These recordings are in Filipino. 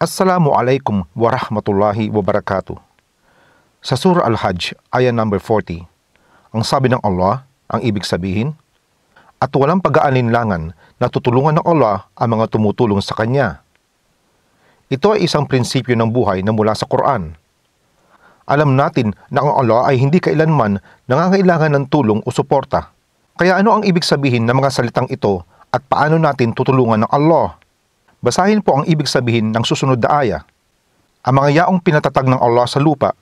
Assalamualaikum warahmatullahi wabarakatuh. Sa Surah Al-Hajj, ayah number 40, ang sabi ng Allah, ang ibig sabihin, at walang pag-aalinlangan na tutulungan ng Allah ang mga tumutulong sa Kanya. Ito ay isang prinsipyo ng buhay na mula sa Quran. Alam natin na ang Allah ay hindi kailanman nangangailangan ng tulong o suporta. Kaya ano ang ibig sabihin ng mga salitang ito at paano natin tutulungan ng Allah? Basahin po ang ibig sabihin ng susunod na aya. Ang mga yaong pinatatag ng Allah sa lupa,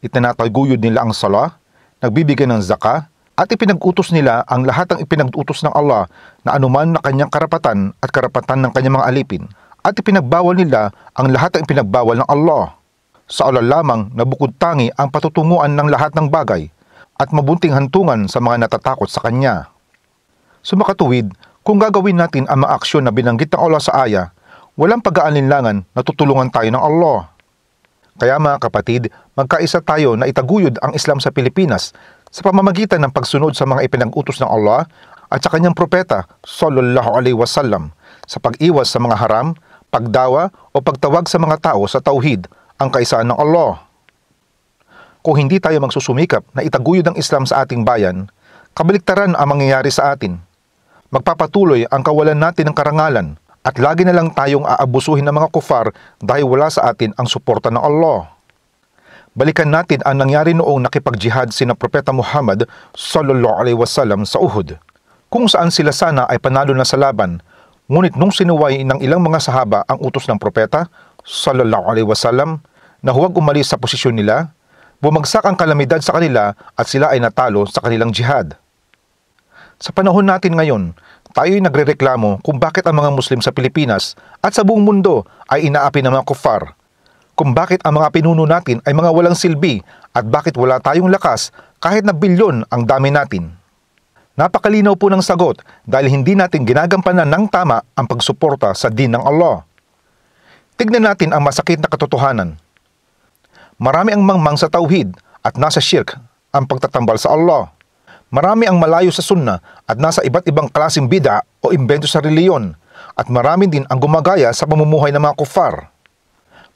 itinataguyod nila ang sala, nagbibigay ng zaka, at ipinag-utos nila ang lahat ng ipinag-utos ng Allah na anuman na kanyang karapatan at karapatan ng kanyang mga alipin. At ipinagbawal nila ang lahat ng ipinagbawal ng Allah. Sa Allah lamang na tangi ang patutunguan ng lahat ng bagay at mabunting hantungan sa mga natatakot sa Kanya. Sumakatuwid, kung gagawin natin ang mga aksyon na binanggit ng Allah sa aya, walang pag-aalinlangan na tutulungan tayo ng Allah. Kaya mga kapatid, magkaisa tayo na itaguyod ang Islam sa Pilipinas sa pamamagitan ng pagsunod sa mga ipinag-utos ng Allah at sa kanyang propeta sallallahu alaihi wasallam sa pag-iwas sa mga haram, pagdawa o pagtawag sa mga tao sa tauhid, ang kaisaan ng Allah. Kung hindi tayo magsusumikap na itaguyod ang Islam sa ating bayan, kabaliktaran ang mangyayari sa atin. Magpapatuloy ang kawalan natin ng karangalan, at lagi na lang tayong aabusuhin ng mga kufar dahil wala sa atin ang suporta ng Allah. Balikan natin ang nangyari noong nakipagjihad sina Propeta Muhammad sallallahu alaihi wasallam sa Uhud, kung saan sila sana ay panalo na sa laban, ngunit nung sinuway ng ilang mga sahaba ang utos ng Propeta sallallahu alaihi wasallam na huwag umalis sa posisyon nila, bumagsak ang kalamidad sa kanila at sila ay natalo sa kanilang jihad. Sa panahon natin ngayon, tayo'y nagrereklamo kung bakit ang mga Muslim sa Pilipinas at sa buong mundo ay inaapi ng mga kuffar. Kung bakit ang mga pinuno natin ay mga walang silbi at bakit wala tayong lakas kahit na bilyon ang dami natin. Napakalinaw po ng sagot dahil hindi natin ginagampanan ng tama ang pagsuporta sa din ng Allah. Tignan natin ang masakit na katotohanan. Marami ang mangmang sa tauhid at nasa shirk ang pagtatambal sa Allah. Marami ang malayo sa sunna at nasa iba't ibang klaseng bida o imbento sa reliyon at marami din ang gumagaya sa pamumuhay ng mga kufar.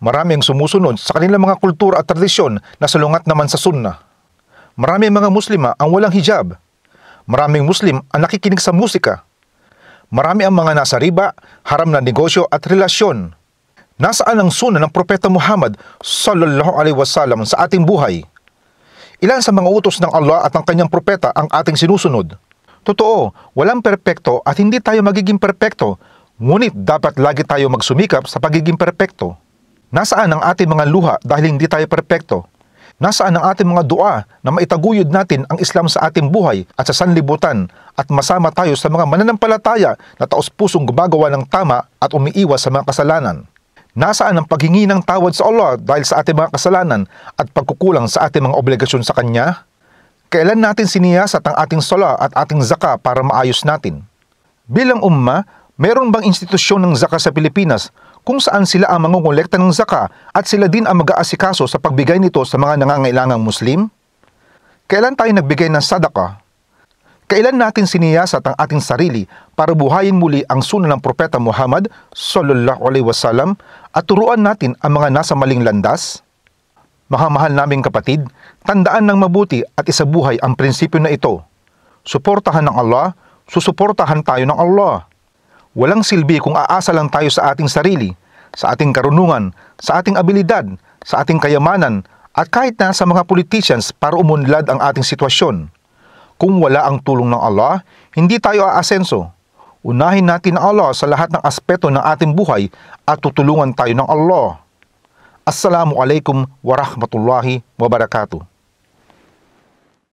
Marami ang sumusunod sa kanilang mga kultura at tradisyon na salungat naman sa sunna. Marami ang mga muslima ang walang hijab. Maraming muslim ang nakikinig sa musika. Marami ang mga nasa riba, haram na negosyo at relasyon. Nasaan ang sunna ng Propeta Muhammad sallallahu alaihi wasallam sa ating buhay? Ilan sa mga utos ng Allah at ng kanyang propeta ang ating sinusunod? Totoo, walang perpekto at hindi tayo magiging perpekto, ngunit dapat lagi tayo magsumikap sa pagiging perpekto. Nasaan ang ating mga luha dahil hindi tayo perpekto? Nasaan ang ating mga dua na maitaguyod natin ang Islam sa ating buhay at sa sanlibutan at masama tayo sa mga mananampalataya na taos-pusong gumagawa ng tama at umiiwas sa mga kasalanan? Nasaan ang paghingi ng tawad sa Allah dahil sa ating mga kasalanan at pagkukulang sa ating mga obligasyon sa Kanya? Kailan natin siniyasat ang ating sala at ating zaka para maayos natin? Bilang umma, meron bang institusyon ng zaka sa Pilipinas kung saan sila ang mangungulekta ng zaka at sila din ang mag-aasikaso sa pagbigay nito sa mga nangangailangang Muslim? Kailan tayo nagbigay ng sadaka Kailan natin siniyasat ang ating sarili para buhayin muli ang suno ng Propeta Muhammad sallallahu alaihi wasallam at turuan natin ang mga nasa maling landas? Mahamahal naming kapatid, tandaan ng mabuti at isabuhay ang prinsipyo na ito. Suportahan ng Allah, susuportahan tayo ng Allah. Walang silbi kung aasa lang tayo sa ating sarili, sa ating karunungan, sa ating abilidad, sa ating kayamanan, at kahit na sa mga politicians para umunlad ang ating sitwasyon. Kung wala ang tulong ng Allah, hindi tayo aasenso. Unahin natin ang Allah sa lahat ng aspeto ng ating buhay at tutulungan tayo ng Allah. Assalamu alaikum warahmatullahi wabarakatuh.